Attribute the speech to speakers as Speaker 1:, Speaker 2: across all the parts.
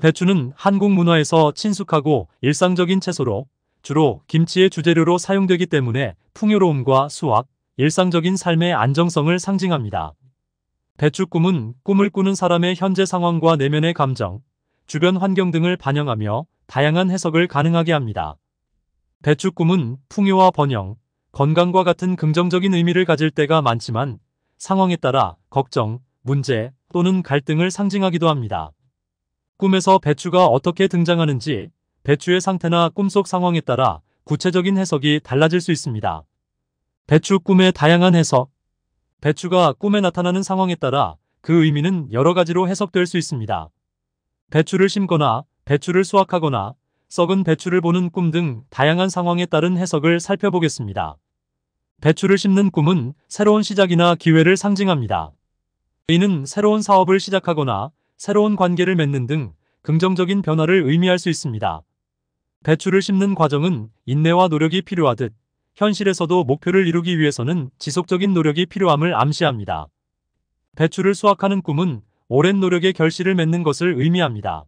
Speaker 1: 배추는 한국 문화에서 친숙하고 일상적인 채소로 주로 김치의 주재료로 사용되기 때문에 풍요로움과 수확, 일상적인 삶의 안정성을 상징합니다. 배추 꿈은 꿈을 꾸는 사람의 현재 상황과 내면의 감정, 주변 환경 등을 반영하며 다양한 해석을 가능하게 합니다. 배추 꿈은 풍요와 번영, 건강과 같은 긍정적인 의미를 가질 때가 많지만 상황에 따라 걱정, 문제 또는 갈등을 상징하기도 합니다. 꿈에서 배추가 어떻게 등장하는지 배추의 상태나 꿈속 상황에 따라 구체적인 해석이 달라질 수 있습니다. 배추 꿈의 다양한 해석 배추가 꿈에 나타나는 상황에 따라 그 의미는 여러 가지로 해석될 수 있습니다. 배추를 심거나 배추를 수확하거나 썩은 배추를 보는 꿈 등 다양한 상황에 따른 해석을 살펴보겠습니다. 배추를 심는 꿈은 새로운 시작이나 기회를 상징합니다. 이는 새로운 사업을 시작하거나 새로운 관계를 맺는 등 긍정적인 변화를 의미할 수 있습니다. 배추를 심는 과정은 인내와 노력이 필요하듯 현실에서도 목표를 이루기 위해서는 지속적인 노력이 필요함을 암시합니다. 배추를 수확하는 꿈은 오랜 노력의 결실을 맺는 것을 의미합니다.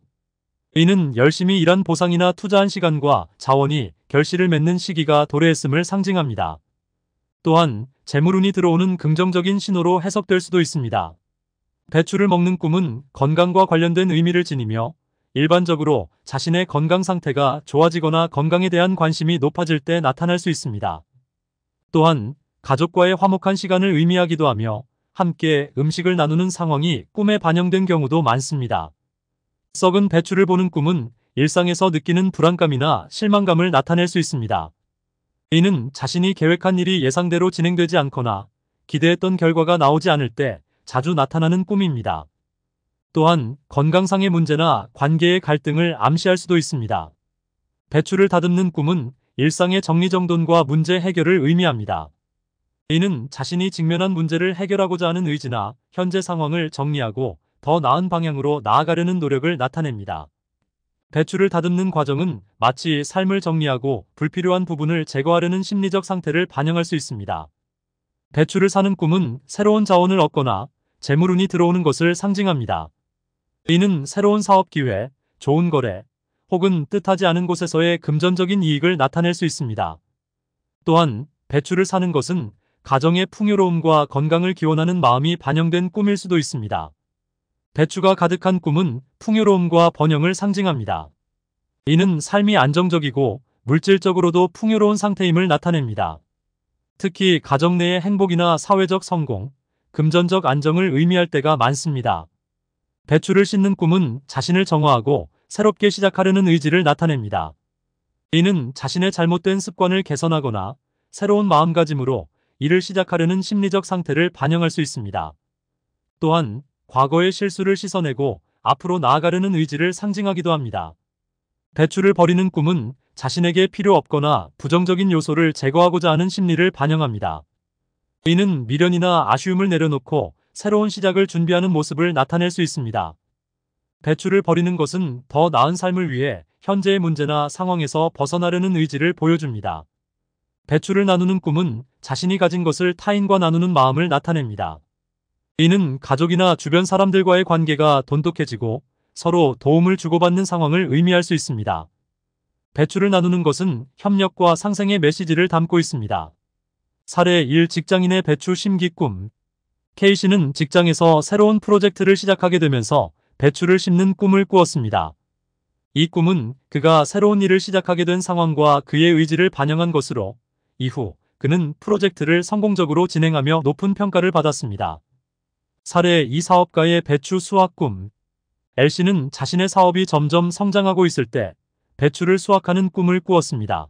Speaker 1: 이는 열심히 일한 보상이나 투자한 시간과 자원이 결실을 맺는 시기가 도래했음을 상징합니다. 또한 재물운이 들어오는 긍정적인 신호로 해석될 수도 있습니다. 배추를 먹는 꿈은 건강과 관련된 의미를 지니며 일반적으로 자신의 건강 상태가 좋아지거나 건강에 대한 관심이 높아질 때 나타날 수 있습니다. 또한 가족과의 화목한 시간을 의미하기도 하며 함께 음식을 나누는 상황이 꿈에 반영된 경우도 많습니다. 썩은 배추를 보는 꿈은 일상에서 느끼는 불안감이나 실망감을 나타낼 수 있습니다. 이는 자신이 계획한 일이 예상대로 진행되지 않거나 기대했던 결과가 나오지 않을 때 자주 나타나는 꿈입니다. 또한 건강상의 문제나 관계의 갈등을 암시할 수도 있습니다. 배추를 다듬는 꿈은 일상의 정리정돈과 문제 해결을 의미합니다. 이는 자신이 직면한 문제를 해결하고자 하는 의지나 현재 상황을 정리하고 더 나은 방향으로 나아가려는 노력을 나타냅니다. 배추를 다듬는 과정은 마치 삶을 정리하고 불필요한 부분을 제거하려는 심리적 상태를 반영할 수 있습니다. 배추를 사는 꿈은 새로운 자원을 얻거나 재물운이 들어오는 것을 상징합니다. 이는 새로운 사업 기회, 좋은 거래, 혹은 뜻하지 않은 곳에서의 금전적인 이익을 나타낼 수 있습니다. 또한 배추를 사는 것은 가정의 풍요로움과 건강을 기원하는 마음이 반영된 꿈일 수도 있습니다. 배추가 가득한 꿈은 풍요로움과 번영을 상징합니다. 이는 삶이 안정적이고 물질적으로도 풍요로운 상태임을 나타냅니다. 특히 가정 내의 행복이나 사회적 성공, 금전적 안정을 의미할 때가 많습니다. 배추를 씻는 꿈은 자신을 정화하고 새롭게 시작하려는 의지를 나타냅니다. 이는 자신의 잘못된 습관을 개선하거나 새로운 마음가짐으로 일을 시작하려는 심리적 상태를 반영할 수 있습니다. 또한 과거의 실수를 씻어내고 앞으로 나아가려는 의지를 상징하기도 합니다. 배추를 버리는 꿈은 자신에게 필요 없거나 부정적인 요소를 제거하고자 하는 심리를 반영합니다. 이는 미련이나 아쉬움을 내려놓고 새로운 시작을 준비하는 모습을 나타낼 수 있습니다. 배추를 버리는 것은 더 나은 삶을 위해 현재의 문제나 상황에서 벗어나려는 의지를 보여줍니다. 배추를 나누는 꿈은 자신이 가진 것을 타인과 나누는 마음을 나타냅니다. 이는 가족이나 주변 사람들과의 관계가 돈독해지고 서로 도움을 주고받는 상황을 의미할 수 있습니다. 배추를 나누는 것은 협력과 상생의 메시지를 담고 있습니다. 사례 1 직장인의 배추 심기 꿈 K씨는 직장에서 새로운 프로젝트를 시작하게 되면서 배추를 심는 꿈을 꾸었습니다. 이 꿈은 그가 새로운 일을 시작하게 된 상황과 그의 의지를 반영한 것으로 이후 그는 프로젝트를 성공적으로 진행하며 높은 평가를 받았습니다. 사례 2 사업가의 배추 수확 꿈 L씨는 자신의 사업이 점점 성장하고 있을 때 배추를 수확하는 꿈을 꾸었습니다.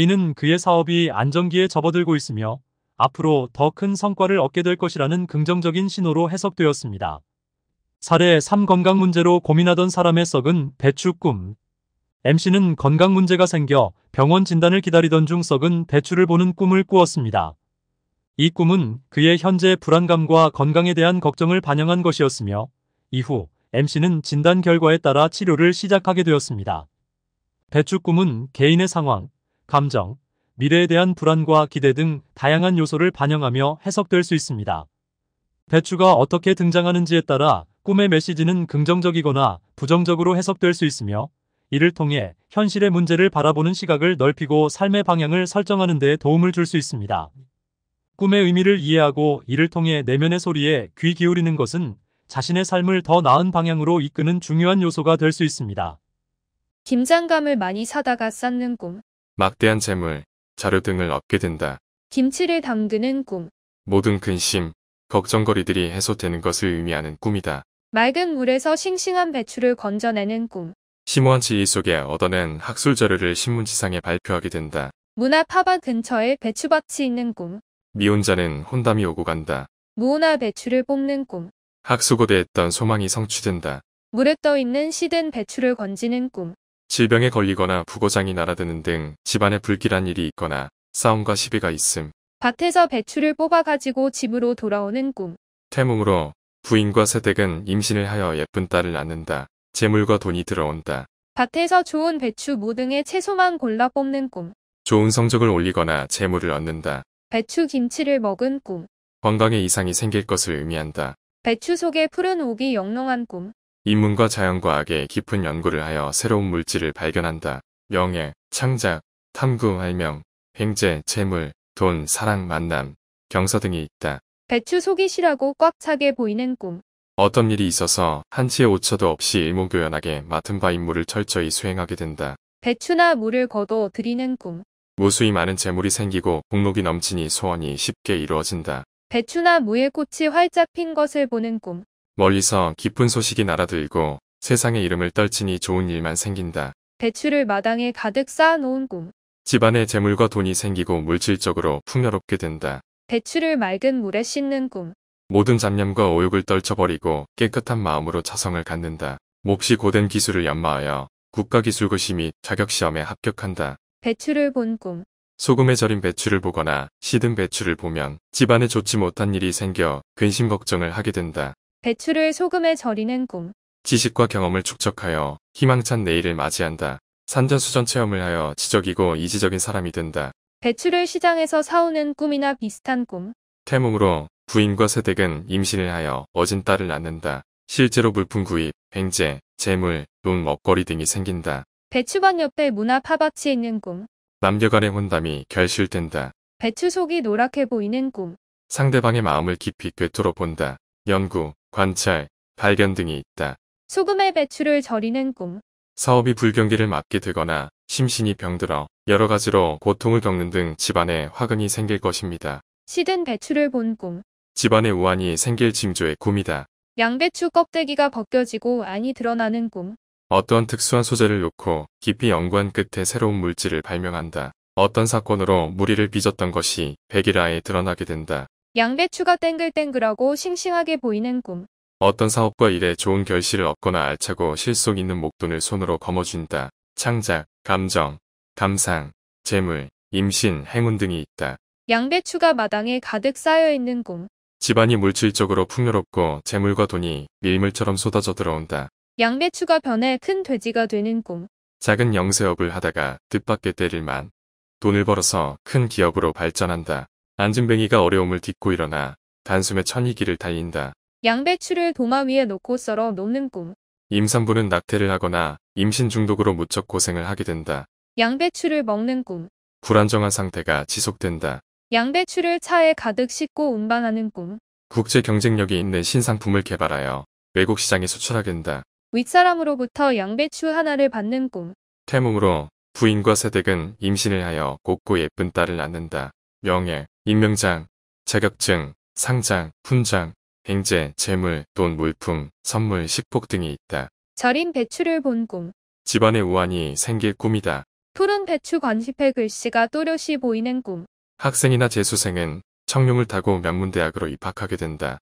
Speaker 1: 이는 그의 사업이 안정기에 접어들고 있으며 앞으로 더 큰 성과를 얻게 될 것이라는 긍정적인 신호로 해석되었습니다. 사례 3 건강 문제로 고민하던 사람의 썩은 배추 꿈 MC는 건강 문제가 생겨 병원 진단을 기다리던 중 썩은 배추를 보는 꿈을 꾸었습니다. 이 꿈은 그의 현재 불안감과 건강에 대한 걱정을 반영한 것이었으며 이후 MC는 진단 결과에 따라 치료를 시작하게 되었습니다. 배추 꿈은 개인의 상황, 감정, 미래에 대한 불안과 기대 등 다양한 요소를 반영하며 해석될 수 있습니다. 배추가 어떻게 등장하는지에 따라 꿈의 메시지는 긍정적이거나 부정적으로 해석될 수 있으며 이를 통해 현실의 문제를 바라보는 시각을 넓히고 삶의 방향을 설정하는 데 도움을 줄 수 있습니다. 꿈의 의미를 이해하고 이를 통해 내면의 소리에 귀 기울이는 것은 자신의 삶을 더 나은 방향으로 이끄는 중요한 요소가 될 수 있습니다.
Speaker 2: 긴장감을 많이 사다가 쌓는 꿈
Speaker 3: 막대한 재물, 자료 등을 얻게 된다.
Speaker 2: 김치를 담그는 꿈.
Speaker 3: 모든 근심, 걱정거리들이 해소되는 것을 의미하는 꿈이다.
Speaker 2: 맑은 물에서 싱싱한 배추를 건져내는 꿈.
Speaker 3: 심오한 지위 속에 얻어낸 학술 자료를 신문지상에 발표하게 된다.
Speaker 2: 문화 파밭 근처에 배추밭이 있는 꿈.
Speaker 3: 미혼자는 혼담이 오고 간다.
Speaker 2: 무나 배추를 뽑는 꿈.
Speaker 3: 학수고대했던 소망이 성취된다.
Speaker 2: 물에 떠있는 시든 배추를 건지는 꿈.
Speaker 3: 질병에 걸리거나 부고장이 날아드는 등 집안에 불길한 일이 있거나 싸움과 시비가 있음.
Speaker 2: 밭에서 배추를 뽑아가지고 집으로 돌아오는 꿈.
Speaker 3: 태몽으로 부인과 새댁은 임신을 하여 예쁜 딸을 낳는다. 재물과 돈이 들어온다.
Speaker 2: 밭에서 좋은 배추, 무 등의 채소만 골라 뽑는 꿈.
Speaker 3: 좋은 성적을 올리거나 재물을 얻는다.
Speaker 2: 배추 김치를 먹은 꿈.
Speaker 3: 건강에 이상이 생길 것을 의미한다.
Speaker 2: 배추 속에 푸른 옥이 영롱한 꿈.
Speaker 3: 인문과 자연과 학에 깊은 연구를 하여 새로운 물질을 발견한다. 명예, 창작, 탐구, 활명, 횡재, 재물, 돈, 사랑, 만남, 경서 등이 있다.
Speaker 2: 배추 속이 실하고 꽉 차게 보이는 꿈.
Speaker 3: 어떤 일이 있어서 한치의 오차도 없이 일목요연하게 맡은 바 임무를 철저히 수행하게 된다.
Speaker 2: 배추나 물을 거둬 드리는 꿈.
Speaker 3: 무수히 많은 재물이 생기고 목록이 넘치니 소원이 쉽게 이루어진다.
Speaker 2: 배추나 무의 꽃이 활짝 핀 것을 보는 꿈.
Speaker 3: 멀리서 기쁜 소식이 날아들고 세상의 이름을 떨치니 좋은 일만 생긴다.
Speaker 2: 배추를 마당에 가득 쌓아놓은 꿈.
Speaker 3: 집안에 재물과 돈이 생기고 물질적으로 풍요롭게 된다.
Speaker 2: 배추를 맑은 물에 씻는 꿈.
Speaker 3: 모든 잡념과 오욕을 떨쳐버리고 깨끗한 마음으로 자성을 갖는다. 몹시 고된 기술을 연마하여 국가기술고시 및 자격시험에 합격한다.
Speaker 2: 배추를 본 꿈.
Speaker 3: 소금에 절인 배추를 보거나 시든 배추를 보면 집안에 좋지 못한 일이 생겨 근심 걱정을 하게 된다.
Speaker 2: 배추를 소금에 절이는 꿈.
Speaker 3: 지식과 경험을 축적하여 희망찬 내일을 맞이한다. 산전수전 체험을 하여 지적이고 이지적인 사람이 된다.
Speaker 2: 배추를 시장에서 사오는 꿈이나 비슷한 꿈.
Speaker 3: 태몽으로 부인과 새댁은 임신을 하여 어진 딸을 낳는다. 실제로 물품 구입, 횡제 재물, 돈, 먹거리 등이 생긴다.
Speaker 2: 배추밭 옆에 문화 팝업치 있는 꿈.
Speaker 3: 남녀간의 혼담이 결실된다.
Speaker 2: 배추 속이 노랗게 보이는 꿈.
Speaker 3: 상대방의 마음을 깊이 꿰뚫어 본다. 연구, 관찰, 발견 등이 있다.
Speaker 2: 소금의 배출을저리는 꿈.
Speaker 3: 사업이 불경기를 맞게 되거나 심신이 병들어 여러 가지로 고통을 겪는 등 집안에 화근이 생길 것입니다.
Speaker 2: 시든 배추를 본 꿈.
Speaker 3: 집안에 우환이 생길 징조의 꿈이다.
Speaker 2: 양배추 껍데기가 벗겨지고 안이 드러나는 꿈.
Speaker 3: 어떠한 특수한 소재를 놓고 깊이 연구한 끝에 새로운 물질을 발명한다. 어떤 사건으로 무리를 빚었던 것이 백일아에 드러나게 된다.
Speaker 2: 양배추가 땡글땡글하고 싱싱하게 보이는 꿈.
Speaker 3: 어떤 사업과 일에 좋은 결실을 얻거나 알차고 실속 있는 목돈을 손으로 거머쥔다. 창작, 감정, 감상, 재물, 임신, 행운 등이 있다.
Speaker 2: 양배추가 마당에 가득 쌓여있는 꿈.
Speaker 3: 집안이 물질적으로 풍요롭고 재물과 돈이 밀물처럼 쏟아져 들어온다.
Speaker 2: 양배추가 변해 큰 돼지가 되는 꿈.
Speaker 3: 작은 영세업을 하다가 뜻밖의 때릴만 돈을 벌어서 큰 기업으로 발전한다. 안진뱅이가 어려움을 딛고 일어나 단숨에 천이기를 달린다.
Speaker 2: 양배추를 도마 위에 놓고 썰어 놓는 꿈.
Speaker 3: 임산부는 낙태를 하거나 임신 중독으로 무척 고생을 하게 된다.
Speaker 2: 양배추를 먹는 꿈.
Speaker 3: 불안정한 상태가 지속된다.
Speaker 2: 양배추를 차에 가득 싣고 운반하는 꿈.
Speaker 3: 국제 경쟁력이 있는 신상품을 개발하여 외국 시장에 수출하게 된다.
Speaker 2: 윗사람으로부터 양배추 하나를 받는 꿈.
Speaker 3: 태몽으로 부인과 세댁은 임신을 하여 곱고 예쁜 딸을 낳는다. 명예, 임명장, 자격증, 상장, 훈장, 행제, 재물, 돈, 물품, 선물, 식복 등이 있다.
Speaker 2: 절인 배추를 본 꿈.
Speaker 3: 집안의 우환이 생길 꿈이다.
Speaker 2: 푸른 배추 건식의 글씨가 또렷이 보이는 꿈.
Speaker 3: 학생이나 재수생은 청룡을 타고 명문대학으로 입학하게 된다.